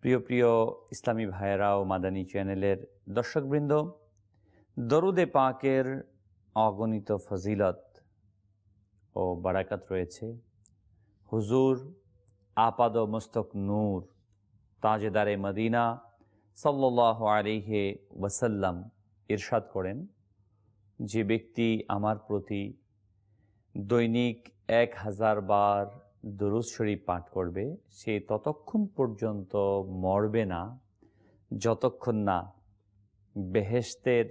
প্রিয় প্রিয় ইসলামী ভাইয়েরা ও মাদানী চ্যানেলের দর্শকবৃন্দ দরুদে পাকের অগণিত ফজিলত ও বারাকাত রয়েছে হুজুর আপাদ মস্তক নূর তাজেদারে মদিনা সাল্লাহ আলিহে ওয়াসাল্লাম ইরশাদ করেন যে ব্যক্তি আমার প্রতি দৈনিক এক হাজার বার দরুজ শরীফ পাঠ করবে সে ততক্ষণ পর্যন্ত মরবে না যতক্ষণ না বেহেস্তের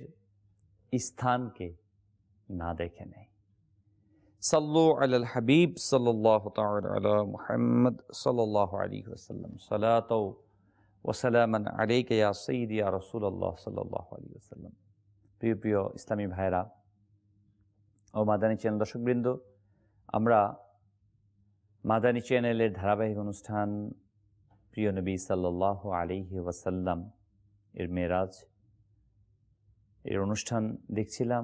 স্থানকে না দেখে নেয় সাল্লু আল হাবিব সাল মুহাম্মদ সাল আলী ওসাল্লাম সালাত ওসালাম আলী ইয়া সঈদ ইয়া রসুল্লাহ সাল্লাহ আলী ওসাল্লাম প্রিয় প্রিয় ইসলামী ভাইরা ও মাদানী চ্যানেল দর্শকবৃন্দ আমরা মাদানী চ্যানেলের ধারাবাহিক অনুষ্ঠান প্রিয় নবী সাল্লাহ আলিহি ওয়াসাল্লাম এর মেরাজ এর অনুষ্ঠান দেখছিলাম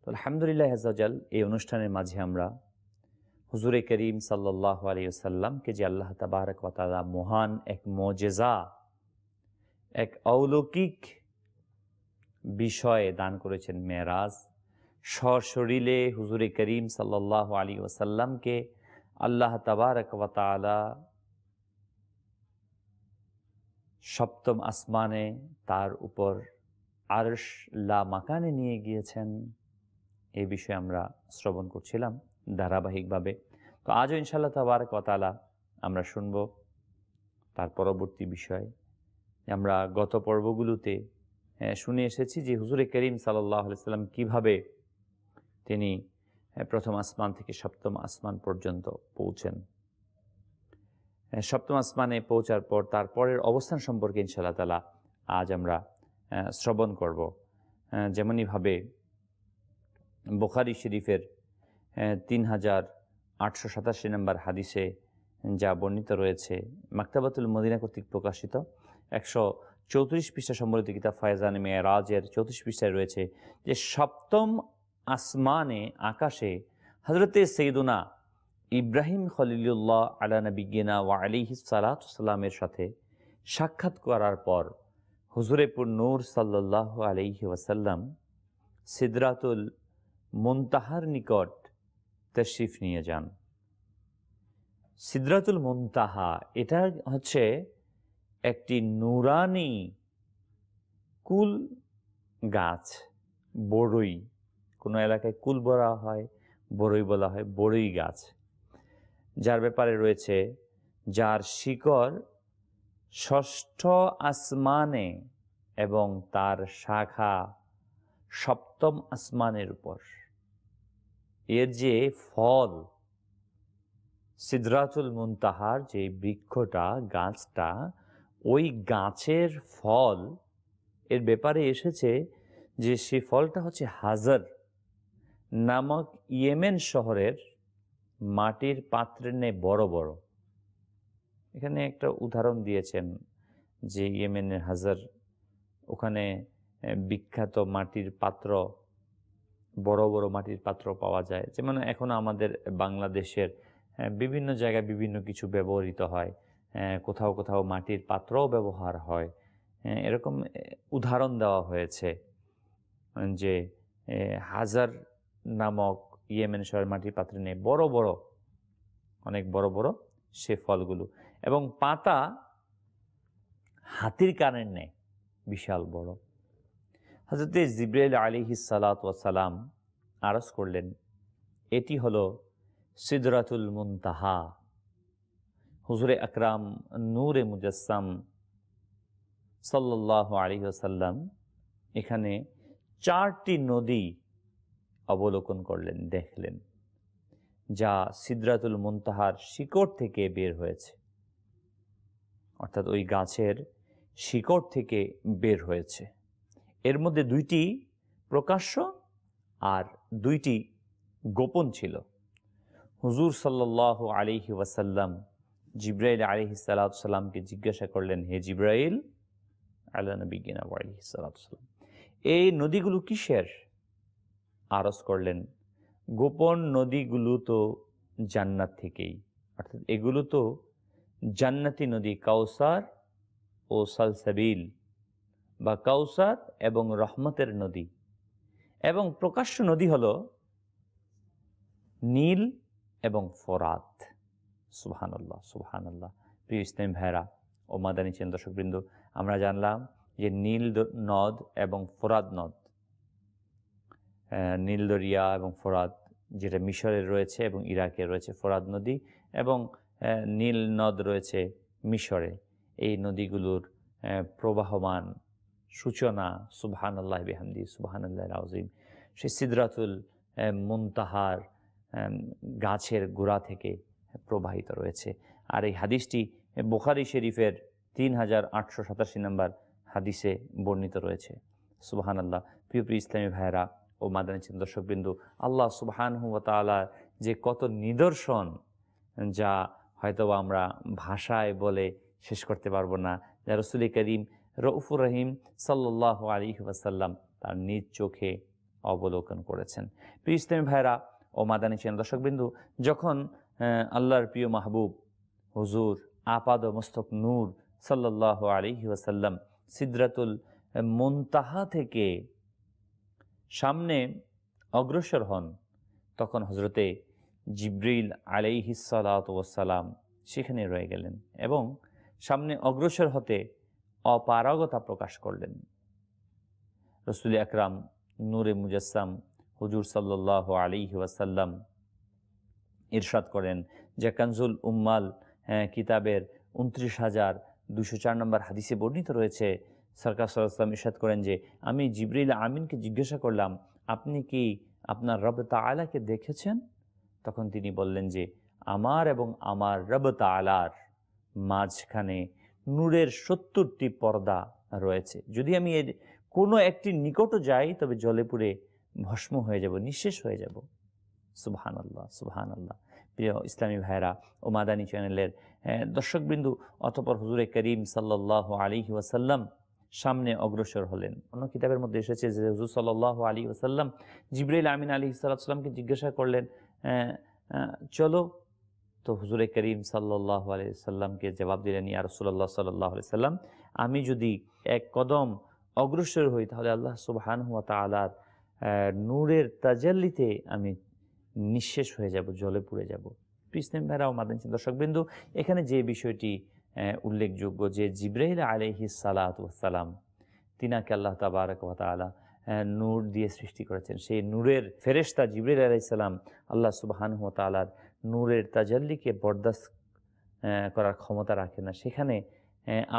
তো আলহামদুলিল্লাহ হেজাজাল এই অনুষ্ঠানের মাঝে আমরা হুজুরে করিম সাল্লাহ আলী ওসাল্লামকে যে আল্লাহ তাবারক তালা মহান এক মজেজা এক অলৌকিক বিষয়ে দান করেছেন মেয়েরাজ সশরীরে হুজুরে করিম সাল্লাহ আলী ওসাল্লামকে আল্লাহ তালা সপ্তম আসমানে তার উপর আরস লা মাকানে নিয়ে গিয়েছেন এ বিষয়ে আমরা শ্রবণ করছিলাম ধারাবাহিকভাবে তো আজও ইনশাল্লাহ তাবার কতালা আমরা শুনব তার পরবর্তী বিষয় আমরা গত পর্বগুলোতে হ্যাঁ, শুনে এসেছি যে হুজুরে করিম সাল্লাহ সাল্লাম কীভাবে তিনি হ্যাঁ, প্রথম আসমান থেকে সপ্তম আসমান পর্যন্ত পৌঁছেন হ্যাঁ, সপ্তম আসমানে পৌঁছার পর তার পরের অবস্থান সম্পর্কে ইনশাল্লাহ তালা আজ আমরা হ্যাঁ, শ্রবণ করব যেমনইভাবে বোখারি শরীফের তিন হাজার আটশো সাতাশি নম্বর হাদিসে যা বর্ণিত রয়েছে মাক্তাবাতুল মদিনা কর্তৃক প্রকাশিত একশো চৌত্রিশ পৃষ্ঠা সম্বলিত গীতা ফায়জান মেয়ারাজের চৌত্রিশ পৃষ্ঠায় রয়েছে যে সপ্তম আসমানে আকাশে হজরতে সৈদুনা ইব্রাহিম খলিলুল্লাহ আলা নবিগিনা ওয়া আলিহি সালাতামের সাথে সাক্ষাৎ করার পর হুজুরেপুর নূর সাল্লাহ আলহি ওয়াসাল্লাম সিদ্রাতুল মুনতাহার নিকট তশরিফ নিয়ে যান সিদ্রাতুল মুনতাহা এটা হচ্ছে একটি নুরানি কুল গাছ বড়ই কোনো এলাকায় কুল বলা হয় বড়ই বলা হয় বড়ই গাছ যার ব্যাপারে রয়েছে যার শিকড় ষষ্ঠ আসমানে এবং তার শাখা সপ্তম আসমানের উপর এর যে ফল সিদ্ধরাচুল মুনতাহার যে বৃক্ষটা গাছটা ওই গাছের ফল এর ব্যাপারে এসেছে যে সে ফলটা হচ্ছে হাজার নামক ইয়েমেন শহরের মাটির পাত্রে নেই বড় বড় এখানে একটা উদাহরণ দিয়েছেন যে ইয়েমেনের হাজার ওখানে বিখ্যাত মাটির পাত্র বড় বড় মাটির পাত্র পাওয়া যায় যেমন এখন আমাদের বাংলাদেশের বিভিন্ন জায়গায় বিভিন্ন কিছু ব্যবহৃত হয় কোথাও কোথাও মাটির পাত্রও ব্যবহার হয় এরকম উদাহরণ দেওয়া হয়েছে যে হাজার নামক ইয়েমেন শহরের মাটির পাত্রে নেই বড় বড় অনেক বড় বড় সে ফলগুলো এবং পাতা হাতির কানের নেয় বিশাল বড় হাজরত জিব্রাইল আলিহি সালাম আরস করলেন এটি হল সিদরাতুল মুনতাহা হুজুরে আকরাম নূরে মুজাসম সাল্লাহ আলী আসাল্লাম এখানে চারটি নদী অবলোকন করলেন দেখলেন যা সিদ্রাতুল মুনতাহার শিকড় থেকে বের হয়েছে অর্থাৎ ওই গাছের শিকড় থেকে বের হয়েছে এর মধ্যে দুইটি প্রকাশ্য আর দুইটি গোপন ছিল হুজুর সাল্লাহ আলিহি ওয়াসাল্লাম জিব্রাইল আলিহি সাল্লাহসাল্লামকে জিজ্ঞাসা করলেন হে জিব্রাইল আল্লাহ নবী গিনা আলিহি সাল্লাহসাল্লাম এই নদীগুলো কিসের আরস করলেন গোপন নদীগুলো তো জান্নাত থেকেই অর্থাৎ এগুলো তো জান্নাতি নদী কাউসার ও সালসাবিল বা কাউসার এবং রহমতের নদী এবং প্রকাশ্য নদী হল নীল এবং ফরাত সুবহানাল্লাহ সুবহানাল্লাহ প্রিয় ইসলাম ভাইরা ও মাদানী চেন দর্শকবৃন্দ আমরা জানলাম যে নীল নদ এবং ফরাদ নদ নীলদরিয়া এবং ফোরাত যেটা মিশরে রয়েছে এবং ইরাকে রয়েছে ফোরাত নদী এবং নীল নদ রয়েছে মিশরে এই নদীগুলোর প্রবাহমান সূচনা সুবহান আল্লাহ বিহামদি সুবহান আল্লাহ রাউজিম সে সিদ্রাতুল মুনতাহার গাছের গোড়া থেকে প্রবাহিত রয়েছে আর এই হাদিসটি বোখারি শরীফের তিন হাজার আটশো সাতাশি নম্বর হাদিসে বর্ণিত রয়েছে সুবাহান আল্লাহ প্রিয় প্রিয় ইসলামী ভাইয়েরা ও মাদানী মাদানীচীন দর্শকবিন্দু আল্লাহ সুবাহানহতালার যে কত নিদর্শন যা হয়তো আমরা ভাষায় বলে শেষ করতে পারবো না যা রসুল করিম রউফুর রহিম সাল্লাহ আলী ওয়াসাল্লাম তার নিজ চোখে অবলোকন করেছেন প্রিয় ইসলামী ভাইরা ও মাদানী দর্শক বিন্দু যখন আল্লাহর প্রিয় মাহবুব হুজুর আপাদ মস্তক নূর সাল্লাহ আলী ওয়াসাল্লাম সিদ্রাতুল মুনতাহা থেকে সামনে অগ্রসর হন তখন হজরতে জিব্রিল আলাইহিসালাম সেখানে রয়ে গেলেন এবং সামনে অগ্রসর হতে অপারগতা প্রকাশ করলেন রসুল আকরাম নূরে মুজাসাম হুজুর সাল্লাহ আলিহি ওয়াসাল্লাম ইরশাদ করেন যে কানজুল উম্মাল হ্যাঁ, কিতাবের উনত্রিশ হাজার দুশো চার নম্বর হাদিসে বর্ণিত রয়েছে সরকার সাল্লাম ইসাদ করেন যে আমি জিবরিল আমিনকে জিজ্ঞাসা করলাম আপনি কি আপনার রব তালাকে দেখেছেন তখন তিনি বললেন যে আমার এবং আমার রব তালার মাঝখানে নূরের সত্তরটি পর্দা রয়েছে যদি আমি এর কোনো একটি নিকটও যাই তবে জলে পুরে ভস্ম হয়ে যাব নিঃশেষ হয়ে যাব সুবহান আল্লাহ সুবহান আল্লাহ প্রিয় ইসলামী ভাইরা ও মাদানী চ্যানেলের দর্শকবৃন্দু অতপর হুজুরে করিম সাল্লাহ আলী ওয়াসাল্লাম সামনে অগ্রসর হলেন অন্য কিতাবের মধ্যে এসেছে যে হুজুর সাল্লাহ আলী ওসাল্লাম জিবরাইল আমিন আলী ইসালাতামকে জিজ্ঞাসা করলেন চলো তো হুজুরে করিম সাল্লাহ আলি সাল্লামকে জবাব দিলেন ইয়ার রসুল্লাহ সাল্লাহ আলি সাল্লাম আমি যদি এক কদম অগ্রসর হই তাহলে আল্লাহ সুবহান হুয়া তালার নূরের তাজাল্লিতে আমি নিঃশেষ হয়ে যাব জলে পুড়ে যাব তো ইসলাম ভাইরা ও এখানে যে বিষয়টি হ্যাঁ, উল্লেখযোগ্য যে জিব্রাহিল আলহি সালাতাম তিনাকে আল্লাহ তাবারকালা হ্যাঁ, নূর দিয়ে সৃষ্টি করেছেন সেই নূরের ফেরেশতা জিবরিল আলাইসাল্লাম আল্লাহ সুবাহান তালার নূরের তাজাল্লিকে বরদাস্ত হ্যাঁ, করার ক্ষমতা রাখে না সেখানে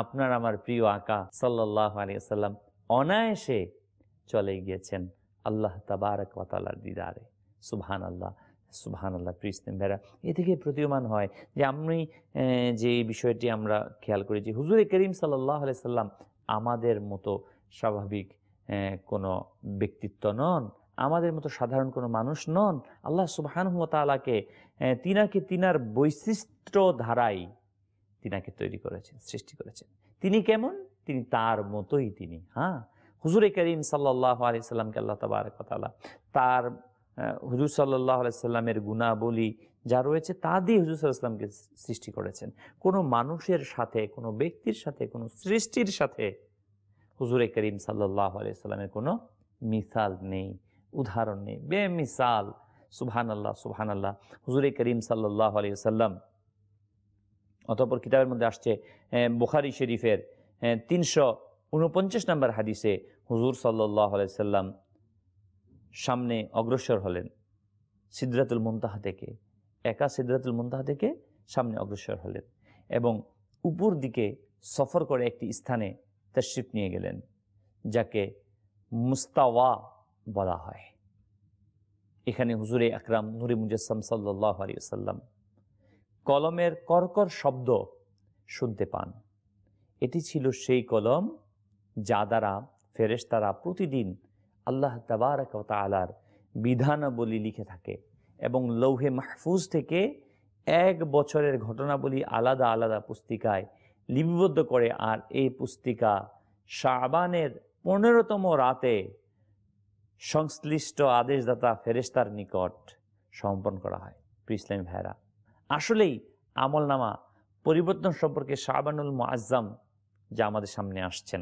আপনার আমার প্রিয় আকা সাল্লাহ আলিয়াল্লাম অনায়াসে চলে গিয়েছেন আল্লাহ তাবারক ওয়াতালার দিদারে সুবহান আল্লাহ সুবাহান আল্লাহ প্রিস্তেম ভেরা এ থেকে প্রতীয়মান হয় যে আমি যে বিষয়টি আমরা খেয়াল করি যে হুজুরে করিম সাল্লাহ সাল্লাম আমাদের মতো স্বাভাবিক কোনো ব্যক্তিত্ব নন আমাদের মতো সাধারণ কোনো মানুষ নন আল্লাহ সুবাহানহমতালাকে তিনাকে তিনার বৈশিষ্ট্য ধারাই তিনাকে তৈরি করেছেন সৃষ্টি করেছেন তিনি কেমন তিনি তার মতোই তিনি হ্যাঁ হুজুরে করিম সাল্লাহ আলি সাল্লামকে আল্লাহ তাবার তার হুজুর সাল্লাহ আলাইসাল্লামের গুণাবলী যা রয়েছে তা দিয়ে হুজুর সাল্লাহামকে সৃষ্টি করেছেন কোনো মানুষের সাথে কোনো ব্যক্তির সাথে কোনো সৃষ্টির সাথে হুজুরে করিম সাল্লাহ আলাইসাল্লামের কোনো মিসাল নেই উদাহরণ নেই বেমিসাল সুহান আল্লাহ সুহান আল্লাহ হুজুরে করিম সাল্লাহ আলাইসাল্লাম অতপর কিতাবের মধ্যে আসছে বুখারি শরীফের তিনশো উনপঞ্চাশ নম্বর হাদিসে হুজুর সাল্লাহ আলাইসাল্লাম সামনে অগ্রসর হলেন সিদ্ধাতুল মুন্তাহা থেকে একা সিদ্ধাতুল মুন্তাহা থেকে সামনে অগ্রসর হলেন এবং উপর দিকে সফর করে একটি স্থানে তশরিফ নিয়ে গেলেন যাকে মুস্তাওয়া বলা হয় এখানে হুজুরে আকরাম নুরি মুজাসম সাল্লাহ আলী কলমের করকর শব্দ শুনতে পান এটি ছিল সেই কলম যা দ্বারা ফেরেশতারা প্রতিদিন আল্লাহ তাবার তালার বিধানাবলী লিখে থাকে এবং লৌহে মাহফুজ থেকে এক বছরের ঘটনাবলী আলাদা আলাদা পুস্তিকায় লিপিবদ্ধ করে আর এই পুস্তিকা শাবানের পনেরোতম রাতে সংশ্লিষ্ট আদেশদাতা ফেরেস্তার নিকট সমর্পণ করা হয় ইসলামী ভাইরা আসলেই আমল নামা পরিবর্তন সম্পর্কে শাহবানুল মোয়াজ্জাম যা আমাদের সামনে আসছেন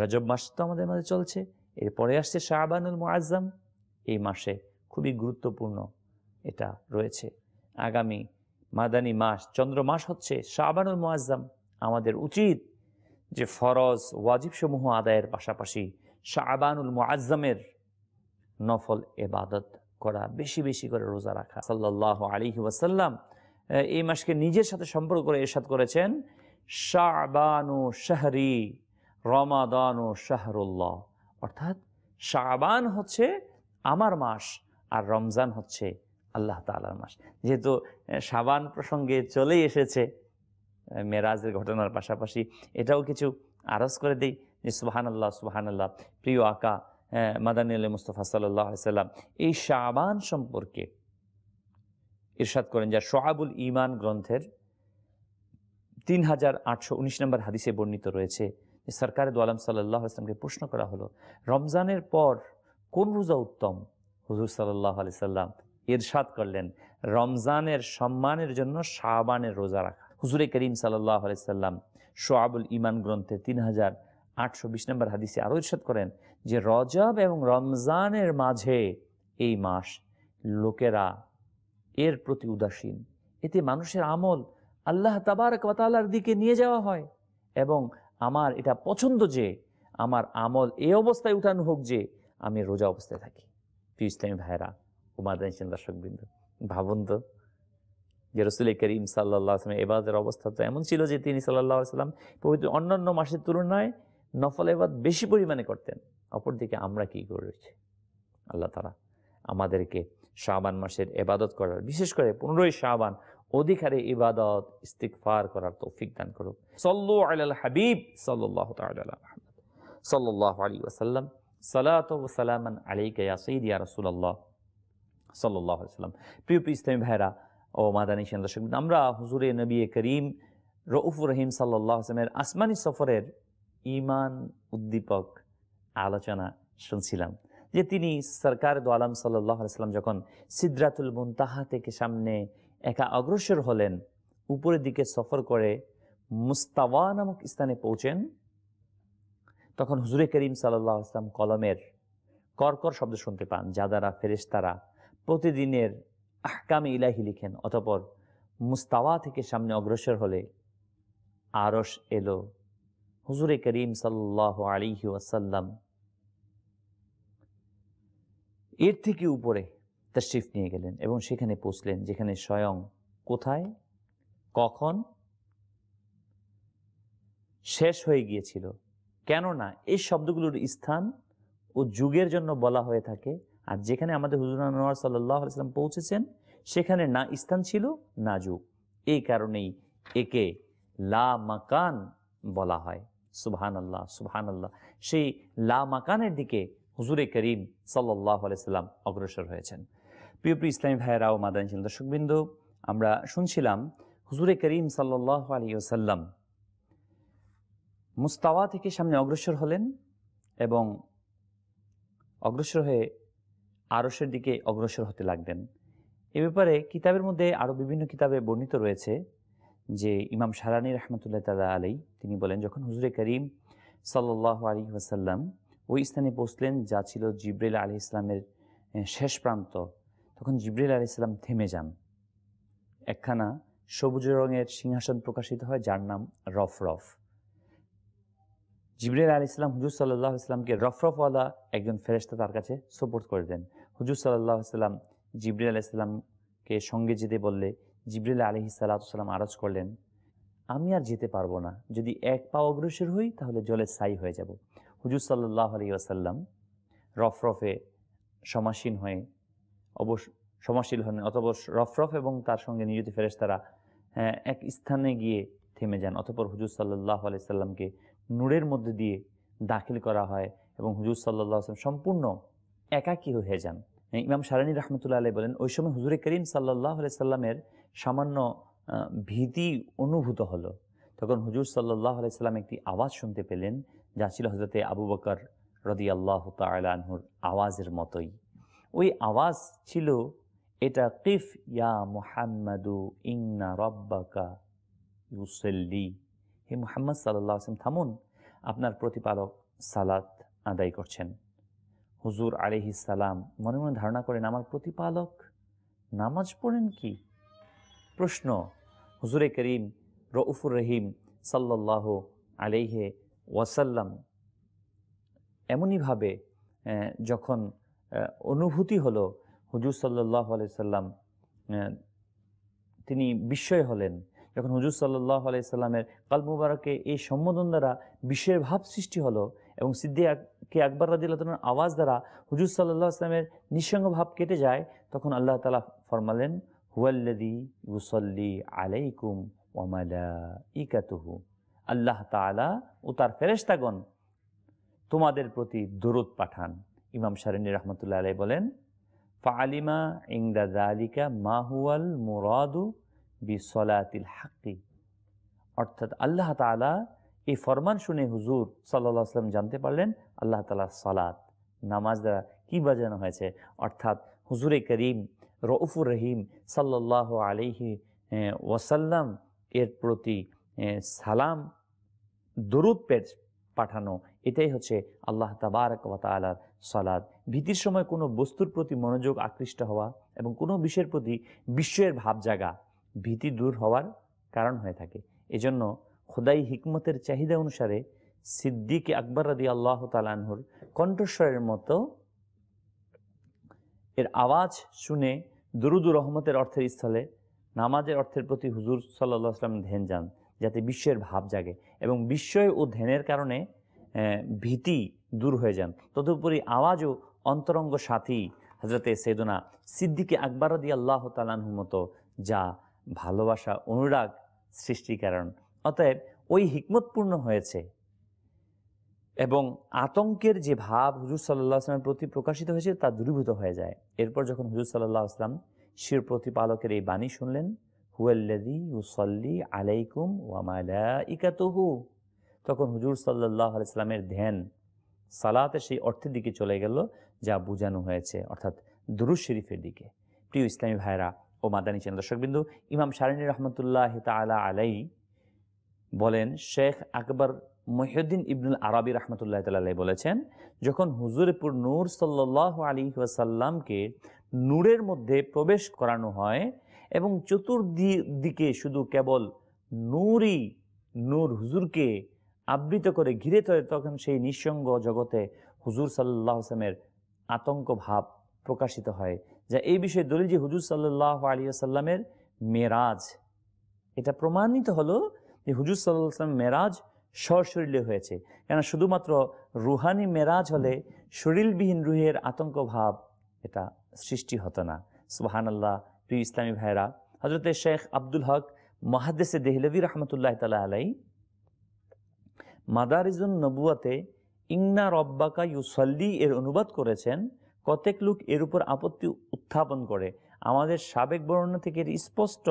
রজব মাস তো আমাদের মাঝে চলছে এরপরে আসছে শাহবানুল মোয়াজ্জাম এই মাসে খুবই গুরুত্বপূর্ণ এটা রয়েছে আগামী মাদানী মাস চন্দ্র মাস হচ্ছে শাহবানুল মোয়াজ্জাম আমাদের উচিত যে ফরজ ওয়াজিবসমূহ আদায়ের পাশাপাশি শাহবানুল মোয়াজ্জামের নফল এবাদত করা বেশি বেশি করে রোজা রাখা সাল্লাহ আলী ওয়াসাল্লাম এই মাসকে নিজের সাথে সম্পর্ক করে এরশাদ করেছেন শাহবানু শাহরি রমাদানু শাহরুল্লাহ অর্থাৎ শাবান হচ্ছে আমার মাস আর রমজান হচ্ছে আল্লাহ তালার মাস যেহেতু সাবান প্রসঙ্গে চলেই এসেছে মেরাজের ঘটনার পাশাপাশি এটাও কিছু আরজ করে দিই যে সুবাহান আল্লাহ সুবাহান আল্লাহ প্রিয় আকা মাদানী আলী মুস্তফা সাল্লাম এই শাবান সম্পর্কে ইরশাদ করেন যা সোহাবুল ইমান গ্রন্থের তিন হাজার আটশো উনিশ নম্বর হাদিসে বর্ণিত রয়েছে সরকার দোয়ালাম সাল্লাহ ইসলামকে প্রশ্ন করা হলো রমজানের পর কোন রোজা উত্তম হুজুর সাল্লাহ আলি সাল্লাম ইরশাদ করলেন রমজানের সম্মানের জন্য শাহবানের রোজা রাখা হুজুরে করিম সাল্লাহ আলি সাল্লাম সোয়াবুল ইমান গ্রন্থে তিন হাজার আটশো বিশ নম্বর হাদিসে আরও ইরশাদ করেন যে রজব এবং রমজানের মাঝে এই মাস লোকেরা এর প্রতি উদাসীন এতে মানুষের আমল আল্লাহ তাবার কতালার দিকে নিয়ে যাওয়া হয় এবং আমার এটা পছন্দ যে আমার আমল এ অবস্থায় উঠানো হোক যে আমি রোজা অবস্থায় থাকি প্রিয় ইসলামী ভাইরা উমাদান দর্শকবৃন্দ ভাবুন তো যে রসুল করিম সাল্লাহ এবাদের অবস্থা তো এমন ছিল যে তিনি সাল্লাহ সাল্লাম পবিত্র অন্যান্য মাসের তুলনায় নফল এবাদ বেশি পরিমাণে করতেন অপরদিকে আমরা কি করেছি আল্লাহ তারা আমাদেরকে শাহবান মাসের এবাদত করার বিশেষ করে পনেরোই শাহবান অধিকারে ইবাদত ইস্তিকফার করার তৌফিক দান করুক সল্লু হাবিব সাল্লাহ সাল্লাহ আলী ওসাল্লাম সালাত সালামান আলীকে ইয়াসঈদ ইয়া রসুল্লাহ সাল্লাহ সাল্লাম প্রিয় প্রিয় ইসলামী ভাইরা ও মাদানী সেন দর্শক আমরা হুজুরে নবী করিম রউফুর রহিম সাল্লাহ আসলামের আসমানি সফরের ইমান উদ্দীপক আলোচনা শুনছিলাম যে তিনি সরকার দো আলম সাল্লাহ সাল্লাম যখন সিদ্রাতুল মুনতাহা থেকে সামনে একা অগ্রসর হলেন উপরের দিকে সফর করে মুস্তাওয়া নামক স্থানে পৌঁছেন তখন হুজুরে করিম সাল্লাহ আসলাম কলমের কর্কর শব্দ শুনতে পান যা দ্বারা ফেরেশতারা প্রতিদিনের আহকামে ইলাহি লিখেন অতপর মুস্তাওয়া থেকে সামনে অগ্রসর হলে আরস এলো হুজুরে করিম সাল্লাহ আলিহাসাল্লাম এর থেকে উপরে তাশরিফ নিয়ে গেলেন এবং সেখানে পৌঁছলেন যেখানে স্বয়ং কোথায় কখন শেষ হয়ে গিয়েছিল কেননা এই শব্দগুলোর স্থান ও যুগের জন্য বলা হয়ে থাকে আর যেখানে আমাদের হুজুরানোয়ার সাল্লাহ আলাইসাল্লাম পৌঁছেছেন সেখানে না স্থান ছিল না যুগ এই কারণেই একে লা মাকান বলা হয় সুবহান আল্লাহ সুবহান আল্লাহ সেই লা মাকানের দিকে হুজুরে করিম সাল্লাহ আলাইসাল্লাম অগ্রসর হয়েছেন প্রিয় প্রিয় ইসলামী ভাইয়েরা ও মাদানী ছিল দর্শকবৃন্দ আমরা শুনছিলাম হুজুরে করিম সাল্লাহ আলী ওসাল্লাম মুস্তাওয়া থেকে সামনে অগ্রসর হলেন এবং অগ্রসর হয়ে আরসের দিকে অগ্রসর হতে লাগলেন এ ব্যাপারে কিতাবের মধ্যে আরও বিভিন্ন কিতাবে বর্ণিত রয়েছে যে ইমাম সারানি রহমতুল্লাহ তালা আলী তিনি বলেন যখন হুজুরে করিম সাল্লাহ আলী ওসাল্লাম ওই স্থানে পৌঁছলেন যা ছিল জিব্রাইল আলী ইসলামের শেষ প্রান্ত তখন জিবরিল আলি ইসলাম থেমে যান একখানা সবুজ রঙের সিংহাসন প্রকাশিত হয় যার নাম রফরফ জিবরিল আলি ইসলাম হুজুর সাল্লাহ ইসলামকে রফরফওয়ালা একজন ফেরেস্তা তার কাছে সোপোর্ট করে দেন হুজুর সাল্লাহ ইসলাম জিবরিল আলি ইসলামকে সঙ্গে যেতে বললে জিবরিল আলি সাল্লাম আরজ করলেন আমি আর যেতে পারবো না যদি এক পা অগ্রসর হই তাহলে জলে সাই হয়ে যাব হুজুর সাল্লাহ আলী আসাল্লাম রফরফে সমাসীন হয়ে অবশ্য সমাশীল হন অথবা রফরফ এবং তার সঙ্গে নিয়োজিত ফেরেস্তারা হ্যাঁ, এক স্থানে গিয়ে থেমে যান অতপর হুজুর সাল্লাহ আলাইসাল্লামকে নূরের মধ্যে দিয়ে দাখিল করা হয় এবং হুজুর সাল্লাহ আসলাম সম্পূর্ণ একাকী হয়ে যান হ্যাঁ, ইমাম সারানি রহমতুল্লা আলাই বলেন ওই সময় হুজুরে করিম সাল্লাহ সাল্লামের সামান্য ভীতি অনুভূত হলো তখন হুজুর সাল্লাহ সাল্লাম একটি আওয়াজ শুনতে পেলেন যা ছিল হজরতে আবু বকর রদি আল্লাহ তালাহুর আওয়াজের মতোই ওই আওয়াজ ছিল এটা কিফ ইয়া মুহাম্মাদু ইন্না রব্বাকা ইউসেল্লি হে মোহাম্মদ সাল্লাহ আসলাম থামুন আপনার প্রতিপালক সালাত আদায় করছেন হুজুর আলিহি সালাম মনে মনে ধারণা করেন আমার প্রতিপালক নামাজ পড়েন কি প্রশ্ন হুজুরে করিম রউফুর রহিম সাল্লাহ আলিহে ওয়াসাল্লাম এমনইভাবে যখন অনুভূতি হলো হুজুর সাল্লাহ সাল্লাম তিনি বিস্ময় হলেন যখন হুজুর সাল্লাহ আলাইসাল্লামের কাল মুবারকে এই সম্বোধন দ্বারা বিস্ময়ের ভাব সৃষ্টি হলো এবং সিদ্দিকে আকবর রাজিল্লাহর আওয়াজ দ্বারা হুজুর সাল্লাহ আসলামের নিঃসঙ্গ ভাব কেটে যায় তখন আল্লাহ তালা ফরমালেন হুয়াল্লি ইউসল্লি আলাইকুম ওয়ামালা ইকাতুহু আল্লাহ তালা ও তার ফেরেস্তাগণ তোমাদের প্রতি দূরত পাঠান ইমাম সারেনী রহমতুল্লাহ আলাই বলেন ফালিমা ইংদা দালিকা মাহুয়াল মুরাদু সলাতিল হাক্কি অর্থাৎ আল্লাহ তালা এই ফরমান শুনে হুজুর সাল্লা সাল্লাম জানতে পারলেন আল্লাহ তালা সলাত নামাজ দ্বারা কী বাজানো হয়েছে অর্থাৎ হুজুরে করিম রউফুর রহিম সাল্লাহ আলিহি ওয়াসাল্লাম এর প্রতি সালাম দরুদ পেয়েছে পাঠানো এটাই হচ্ছে আল্লাহ তাবারক ওয়াতালার সালাদ ভীতির সময় কোনো বস্তুর প্রতি মনোযোগ আকৃষ্ট হওয়া এবং কোনো বিষয়ের প্রতি বিশ্বের ভাব জাগা ভীতি দূর হওয়ার কারণ হয়ে থাকে এজন্য খোদাই হিকমতের চাহিদা অনুসারে সিদ্দিক আকবর আদি আল্লাহ তালানহুর কণ্ঠস্বরের মতো এর আওয়াজ শুনে দুরুদুর রহমতের অর্থের স্থলে নামাজের অর্থের প্রতি হুজুর সাল্লাহ আসলাম ধ্যান যান যাতে বিশ্বের ভাব জাগে এবং বিস্ময় ও ধ্যানের কারণে ভীতি দূর হয়ে যান তদুপরি আওয়াজও অন্তরঙ্গ সাথী হজরতে সেদনা সিদ্দিকে আকবর দিয়ে আল্লাহ তালানহু মতো যা ভালোবাসা অনুরাগ সৃষ্টি কারণ অতএব ওই হিকমতপূর্ণ হয়েছে এবং আতঙ্কের যে ভাব হুজুর সাল্লাহ আসলামের প্রতি প্রকাশিত হয়েছে তা দূরীভূত হয়ে যায় এরপর যখন হুজুর সাল্লাহ আসলাম শির প্রতিপালকের এই বাণী শুনলেন আলাইকুম তখন হুজুর সাল্লাহামের ধ্যান সালাতে সেই অর্থের দিকে চলে গেল যা বোঝানো হয়েছে অর্থাৎ দুরুস শরীফের দিকে প্রিয় ইসলামী ভাইরা ও মাদানী চেন দর্শকবিন্দু ইমাম সারিনী রহমতুল্লাহ তালা আলাই বলেন শেখ আকবর মহিউদ্দিন ইবনুল আরবি রহমতুল্লাহ তালাই বলেছেন যখন হুজুরপুর নূর সাল্লাহ আলী ওয়াসাল্লামকে নূরের মধ্যে প্রবেশ করানো হয় এবং চতুর্দিকে শুধু কেবল নূরই নূর হুজুরকে আবৃত করে ঘিরে তখন সেই নিঃসঙ্গ জগতে হুজুর সাল্লাহ আসলামের আতঙ্ক ভাব প্রকাশিত হয় যা এই বিষয়ে দলিল যে হুজুর সাল্লাহ আলী আসাল্লামের মেরাজ এটা প্রমাণিত হলো যে হুজুর সাল্লাহ আসলাম মেরাজ সশরীরে হয়েছে কেন শুধুমাত্র রুহানি মেরাজ হলে শরীরবিহীন রুহের আতঙ্ক ভাব এটা সৃষ্টি হতো না সুবাহান আল্লাহ প্রিয় ইসলামী ভাইরা হজরত শেখ আব্দুল হক মহাদেসে দেহলভি রহমতুল্লাহ তালা আলাই মাদারিজুন নবুয়াতে ইংনা রব্বাকা ইউসল্লি এর অনুবাদ করেছেন কতেক লোক এর উপর আপত্তি উত্থাপন করে আমাদের সাবেক বর্ণনা থেকে এর স্পষ্ট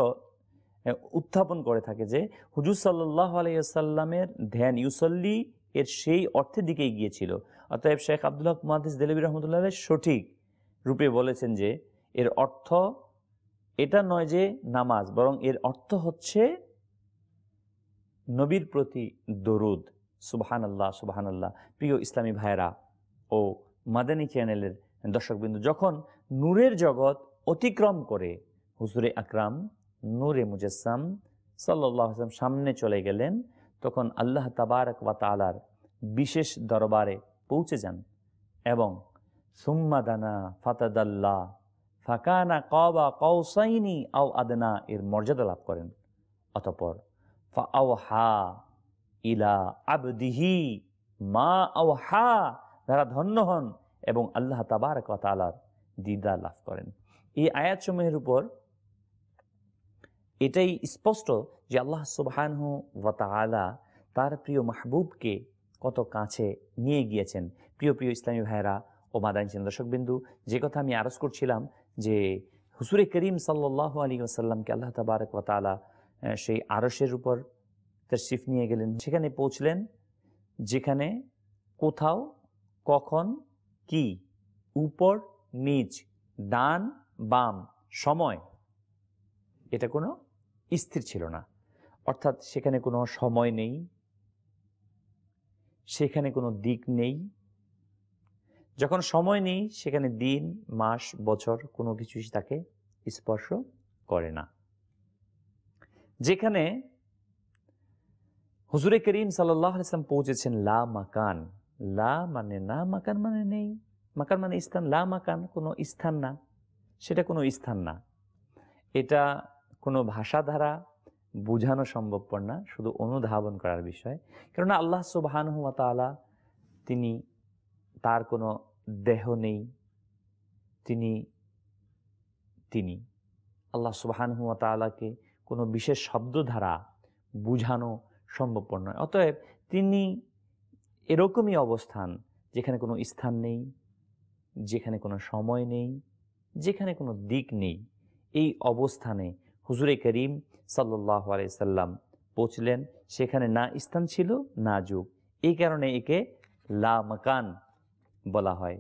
উত্থাপন করে থাকে যে হুজুর সাল্লাহ আলাইসাল্লামের ধ্যান ইউসল্লি এর সেই অর্থের দিকেই গিয়েছিল অতএব শেখ আব্দুল হক মহাদিস দেলবি রহমতুল্লাহ সঠিক রূপে বলেছেন যে এর অর্থ এটা নয় যে নামাজ বরং এর অর্থ হচ্ছে নবীর প্রতি দরুদ সুবাহান আল্লাহ সুবাহান আল্লাহ প্রিয় ইসলামী ভাইরা ও মাদানী চ্যানেলের দর্শকবৃন্দ যখন নূরের জগৎ অতিক্রম করে হুজুরে আকরাম নূরে মুজাসম সাল্লাহ আসলাম সামনে চলে গেলেন তখন আল্লাহ তাবারক ওয়া তালার বিশেষ দরবারে পৌঁছে যান এবং সুম্মাদানা ফাতাদাল্লাহ ফাকানা কবা কৌসাইনি আও আদনা এর মর্যাদা লাভ করেন অতপর ফা আও হা ইলা আবদিহি মা আও হা তারা ধন্য হন এবং আল্লাহ তাবার কতালার দিদা লাভ করেন এই আয়াতসমূহের উপর এটাই স্পষ্ট যে আল্লাহ সুবাহানহু ওয়াতালা তার প্রিয় মাহবুবকে কত কাছে নিয়ে গিয়েছেন প্রিয় প্রিয় ইসলামী ভাইরা ও মাদাইন দর্শকবিন্দু যে কথা আমি আরজ করছিলাম যে হুসুরে করিম সাল্লাহ আলী ওসাল্লামকে আল্লাহ তাবারক ওয়াতালা সেই আরসের উপর তশরিফ নিয়ে গেলেন সেখানে পৌঁছলেন যেখানে কোথাও কখন কি উপর নিচ ডান বাম সময় এটা কোনো স্থির ছিল না অর্থাৎ সেখানে কোনো সময় নেই সেখানে কোনো দিক নেই যখন সময় নেই সেখানে দিন মাস বছর কোনো কিছুই তাকে স্পর্শ করে না যেখানে হুজুরে করিম সাল্লাম পৌঁছেছেন লা মাকান লা মানে না মাকান মানে নেই মাকান মানে স্থান লা মাকান কোনো স্থান না সেটা কোনো স্থান না এটা কোনো ভাষা দ্বারা বোঝানো সম্ভবপর না শুধু অনুধাবন করার বিষয় কেননা আল্লাহ সুবাহানহমতালা তিনি তার কোনো দেহ নেই তিনি তিনি আল্লাহ সুবাহানহুয়া তালাকে কোনো বিশেষ শব্দ দ্বারা বুঝানো সম্ভবপর নয় অতএব তিনি এরকমই অবস্থান যেখানে কোনো স্থান নেই যেখানে কোনো সময় নেই যেখানে কোনো দিক নেই এই অবস্থানে হুজুরে করিম সাল্লাহ সাল্লাম পৌঁছলেন সেখানে না স্থান ছিল না যুগ এই কারণে একে লা মাকান বলা হয়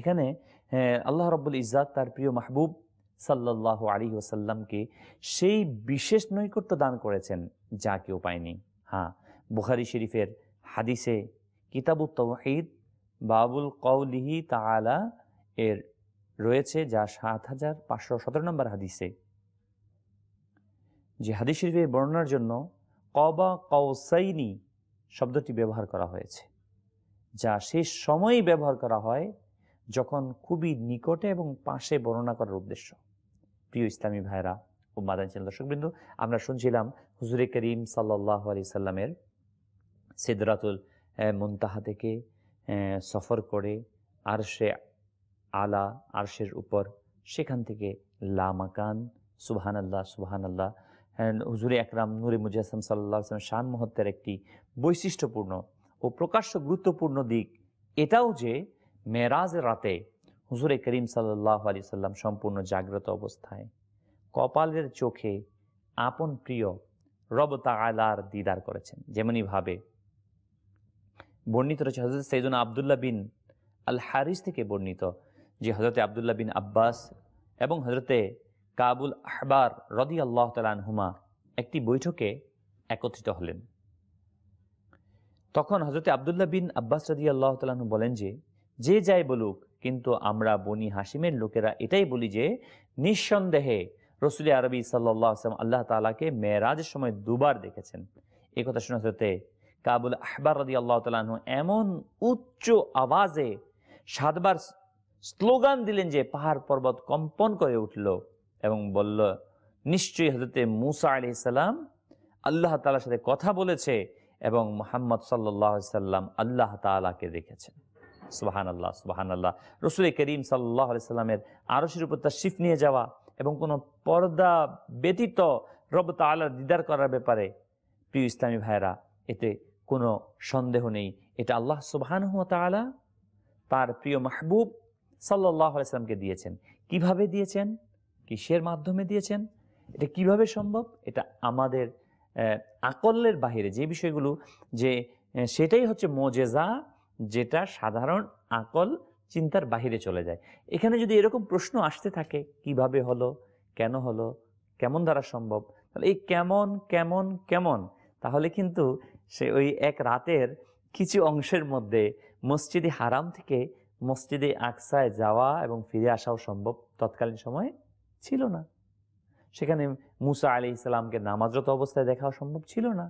এখানে হ্যাঁ, আল্লাহ রব্বুল ইজাদ তার প্রিয় মাহবুব সাল্লাহ আলী ওসাল্লামকে সেই বিশেষ নৈকট্য দান করেছেন যা কেউ পায়নি হ্যাঁ বুখারি শরীফের হাদিসে কিতাবু তৌহিদ বাবুল কৌলিহি তালা এর রয়েছে যা সাত হাজার পাঁচশো সতেরো নম্বর হাদিসে যে হাদিস শরীফের বর্ণনার জন্য কবা কৌসাইনি শব্দটি ব্যবহার করা হয়েছে যা শেষ সময়ই ব্যবহার করা হয় যখন খুবই নিকটে এবং পাশে বর্ণনা করার উদ্দেশ্য প্রিয় ইসলামী ভাইরা ও মাদানচিল দর্শকবৃন্দ আমরা শুনছিলাম হুজুরে করিম সাল্লাহ আলি সাল্লামের সিদ্দরাতুল মুনতাহা থেকে সফর করে আর সে আলা আরশের উপর সেখান থেকে লামাকান সুবহান আল্লাহ সুবহান আল্লাহ হুজুরে একরাম নুরে মুজাসম সাল্লাহ আসলাম শান মহত্বের একটি বৈশিষ্ট্যপূর্ণ ও প্রকাশ্য গুরুত্বপূর্ণ দিক এটাও যে মেরাজের রাতে হুজুরে করিম সাল্লাহ আলি সাল্লাম সম্পূর্ণ জাগ্রত অবস্থায় কপালের চোখে আপন প্রিয় রবতা আলার দিদার করেছেন ভাবে বর্ণিত রয়েছে হজরত সৈদুন আবদুল্লা বিন আল হারিস থেকে বর্ণিত যে হজরতে আবদুল্লা বিন আব্বাস এবং হজরতে কাবুল আহবার রদি আল্লাহ হুমা একটি বৈঠকে একত্রিত হলেন তখন হজরত আবদুল্লাহ বিন আব্বাস রাজি আল্লাহ তালু বলেন যে যে যাই বলুক কিন্তু আমরা বনি হাসিমের লোকেরা এটাই বলি যে নিঃসন্দেহে রসুল আরবি সাল্লাহ আসলাম আল্লাহ তালাকে মেয়েরাজের সময় দুবার দেখেছেন এ কথা শোনা হতে কাবুল আহবার রাজি আল্লাহ তালাহ এমন উচ্চ আওয়াজে সাতবার স্লোগান দিলেন যে পাহাড় পর্বত কম্পন করে উঠল এবং বলল নিশ্চয়ই হজরতে মুসা আলি সাল্লাম আল্লাহ তালার সাথে কথা বলেছে এবং মোহাম্মদ সাল্লাহ সাল্লাম আল্লাহ তালাকে দেখেছেন সুবাহান আল্লাহ সুবাহান আল্লাহ রসুল করিম সাল্লাহ সাল্লামের আরশের উপর তার শিফ নিয়ে যাওয়া এবং কোনো পর্দা ব্যতীত রব তালার দিদার করার ব্যাপারে প্রিয় ইসলামী ভাইরা এতে কোনো সন্দেহ নেই এটা আল্লাহ সুবাহান তালা তার প্রিয় মাহবুব সাল্লাহ আলাইসলামকে দিয়েছেন কিভাবে দিয়েছেন কিসের মাধ্যমে দিয়েছেন এটা কিভাবে সম্ভব এটা আমাদের আকল্যের বাহিরে যে বিষয়গুলো যে সেটাই হচ্ছে মোজেজা যেটা সাধারণ আকল চিন্তার বাহিরে চলে যায় এখানে যদি এরকম প্রশ্ন আসতে থাকে কিভাবে হলো কেন হলো কেমন দ্বারা সম্ভব তাহলে এই কেমন কেমন কেমন তাহলে কিন্তু সে ওই এক রাতের কিছু অংশের মধ্যে মসজিদে হারাম থেকে মসজিদে আকসায় যাওয়া এবং ফিরে আসাও সম্ভব তৎকালীন সময়ে ছিল না সেখানে মুসা আলি ইসলামকে নামাজরত অবস্থায় দেখা সম্ভব ছিল না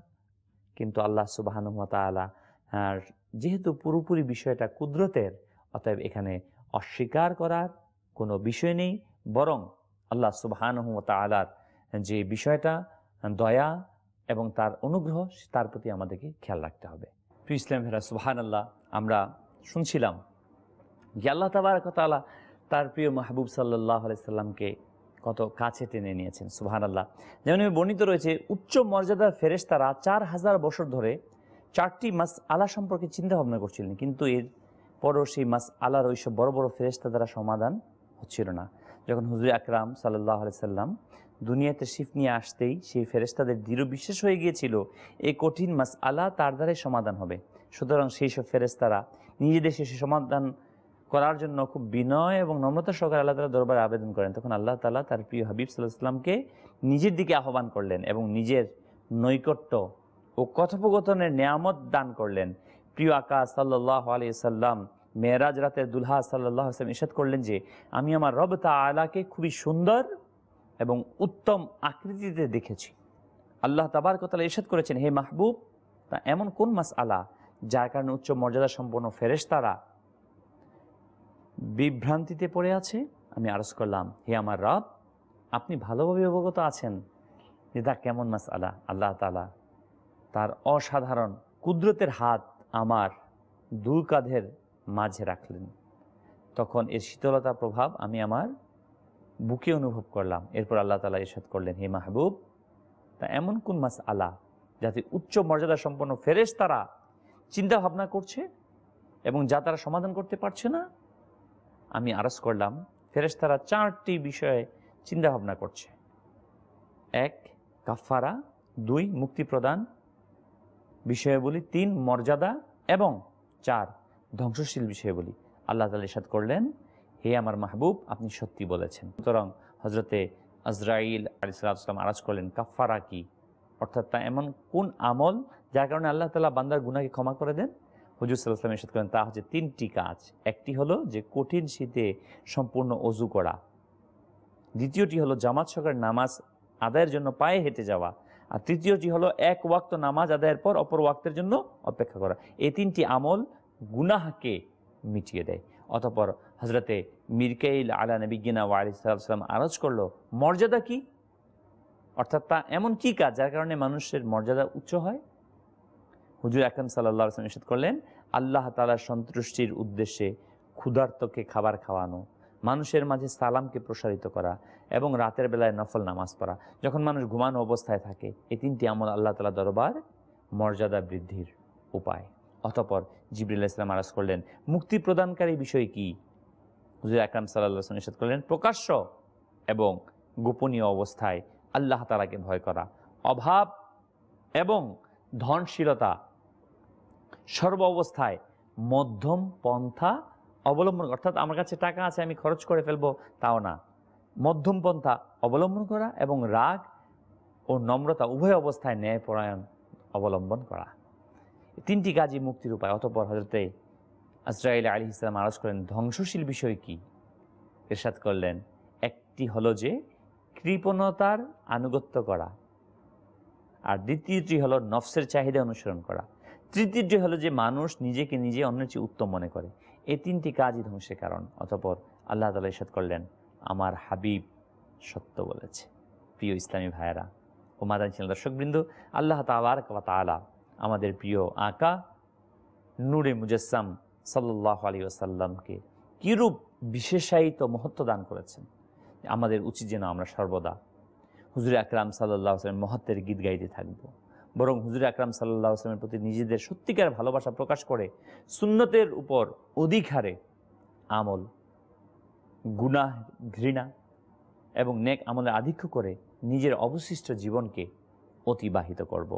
কিন্তু আল্লাহ সুবাহানুমতালা আর হ্যাঁ, যেহেতু পুরোপুরি বিষয়টা কুদরতের অতএব এখানে অস্বীকার করার কোনো বিষয় নেই বরং আল্লাহ সুবাহানুমতালার যে বিষয়টা দয়া এবং তার অনুগ্রহ তার প্রতি আমাদেরকে খেয়াল রাখতে হবে প্রি ইসলাম হেরা সুবাহান আল্লাহ আমরা শুনছিলাম যে আল্লাহ তাবার কথা তার প্রিয় মাহবুব সাল্লাহ আলাইসাল্লামকে কত কাছে টেনে নিয়েছেন সুহান আল্লাহ যেমন বর্ণিত রয়েছে উচ্চ মর্যাদার ফেরেস্তারা চার হাজার বছর ধরে চারটি মাস আলা সম্পর্কে চিন্তা ভাবনা করছিলেন কিন্তু এর পরও সেই মাস আলার ওইসব বড় বড় ফেরেস্তা দ্বারা সমাধান হচ্ছিল না যখন হুজুর আকরাম সাল্লাহ সাল্লাম দুনিয়াতে শিফ নিয়ে আসতেই সেই ফেরেস্তাদের দৃঢ় বিশ্বাস হয়ে গিয়েছিল এই কঠিন মাস আলা তার দ্বারাই সমাধান হবে সুতরাং সেই সব ফেরেস্তারা নিজেদের সে সমাধান করার জন্য খুব বিনয় এবং নম্রতা সহকারে আল্লাহ তালা দরবারে আবেদন করেন তখন আল্লাহ তালা তার প্রিয় হাবিব সাল্লাহ ইসলামকে নিজের দিকে আহ্বান করলেন এবং নিজের নৈকট্য ও কথোপকথনের নিয়ামত দান করলেন প্রিয় আকা সাল্লাহ আলি সাল্লাম মেয়েরাজ রাতে দুলহা সাল্লাহ আসলাম ইসাদ করলেন যে আমি আমার রব তা আলাকে খুবই সুন্দর এবং উত্তম আকৃতিতে দেখেছি আল্লাহ তাবার কথা ইসাদ করেছেন হে মাহবুব তা এমন কোন মাস আলা যার কারণে উচ্চ মর্যাদা সম্পন্ন ফেরেস্তারা বিভ্রান্তিতে পড়ে আছে আমি আরজ করলাম হে আমার রব আপনি ভালোভাবে অবগত আছেন যে তা কেমন মাস আলা আল্লাহ তালা তার অসাধারণ কুদরতের হাত আমার দু কাঁধের মাঝে রাখলেন তখন এর শীতলতা প্রভাব আমি আমার বুকে অনুভব করলাম এরপর আল্লাহ তালা ইরশাদ করলেন হে মাহবুব তা এমন কোন মাস আলা যাতে উচ্চ মর্যাদা সম্পন্ন ফেরেস তারা চিন্তা ভাবনা করছে এবং যা তারা সমাধান করতে পারছে না আমি আরজ করলাম ফেরেশতারা চারটি বিষয়ে চিন্তা ভাবনা করছে এক কাফারা দুই মুক্তি প্রদান বিষয়গুলি তিন মর্যাদা এবং চার ধ্বংসশীল বিষয়গুলি আল্লাহ তালা ইসাদ করলেন হে আমার মাহবুব আপনি সত্যি বলেছেন সুতরাং হজরতে আজরাইল আলিসাল্লাম আরাজ করলেন কাফারা কি অর্থাৎ তা এমন কোন আমল যার কারণে আল্লাহ তালা বান্দার গুনাকে ক্ষমা করে দেন হুজুর সাল্লাহাম ইসাদ করেন তা হচ্ছে তিনটি কাজ একটি হলো যে কঠিন শীতে সম্পূর্ণ অজু করা দ্বিতীয়টি হলো জামাত সকার নামাজ আদায়ের জন্য পায়ে হেঁটে যাওয়া আর তৃতীয়টি হলো এক ওয়াক্ত নামাজ আদায়ের পর অপর ওয়াক্তের জন্য অপেক্ষা করা এই তিনটি আমল গুনাহকে মিটিয়ে দেয় অতপর হজরতে মিরকাইল আলা নবীনা ওয়ালিসাল্লাম আরজ করলো মর্যাদা কি অর্থাৎ তা এমন কি কাজ যার কারণে মানুষের মর্যাদা উচ্চ হয় হুজুর আকরম সাল্লা নিষেধ করলেন আল্লাহ তালার সন্তুষ্টির উদ্দেশ্যে ক্ষুধার্তকে খাবার খাওয়ানো মানুষের মাঝে সালামকে প্রসারিত করা এবং রাতের বেলায় নফল নামাজ পড়া যখন মানুষ ঘুমানো অবস্থায় থাকে এই তিনটি আমল আল্লাহ তালা দরবার মর্যাদা বৃদ্ধির উপায় অতপর জিবরুল ইসলাম আরাজ করলেন মুক্তি প্রদানকারী বিষয় কি হুজুর আকরাম সাল্লা নিষেধ করলেন প্রকাশ্য এবং গোপনীয় অবস্থায় আল্লাহ তালাকে ভয় করা অভাব এবং ধনশীলতা সর্ব অবস্থায় মধ্যম পন্থা অবলম্বন অর্থাৎ আমার কাছে টাকা আছে আমি খরচ করে ফেলবো তাও না মধ্যম পন্থা অবলম্বন করা এবং রাগ ও নম্রতা উভয় অবস্থায় ন্যায়পরায়ণ অবলম্বন করা তিনটি কাজই মুক্তির উপায় অতপর হজরতে আজরাইল আলী ইসলাম আলোচ করেন ধ্বংসশীল বিষয় কি এরশাদ করলেন একটি হলো যে কৃপণতার আনুগত্য করা আর দ্বিতীয়টি হলো নফসের চাহিদা অনুসরণ করা তৃতীয়টি হলো যে মানুষ নিজেকে নিজে অন্যের চেয়ে উত্তম মনে করে এই তিনটি কাজই ধ্বংসের কারণ অতপর আল্লাহ তালা ইসাদ করলেন আমার হাবিব সত্য বলেছে প্রিয় ইসলামী ভাইয়েরা ও মাদান ছিলেন দর্শকবৃন্দ আল্লাহ তালার তালা আমাদের প্রিয় আঁকা নূরে মুজাসাম সাল্লাহ আলী ওসাল্লামকে কীরূপ বিশেষায়িত মহত্ব দান করেছেন আমাদের উচিত যেন আমরা সর্বদা হুজুর আকরাম সাল্লাহ আসলামের মহত্বের গীত গাইতে থাকবো বরং হুজুর আকরাম সাল্লা আসলামের প্রতি নিজেদের সত্যিকার ভালোবাসা প্রকাশ করে সুন্নতের উপর অধিক হারে আমল গুণাহ ঘৃণা এবং নেক আমলে আধিক্য করে নিজের অবশিষ্ট জীবনকে অতিবাহিত করব।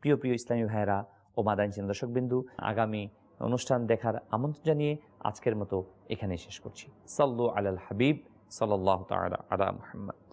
প্রিয় প্রিয় ইসলামী ভাইয়েরা ও মাদাইন দর্শকবিন্দু আগামী অনুষ্ঠান দেখার আমন্ত্রণ জানিয়ে আজকের মতো এখানে শেষ করছি সাল্লু আলাল হাবিব সাল্লাহ তালা আলা মোহাম্মদ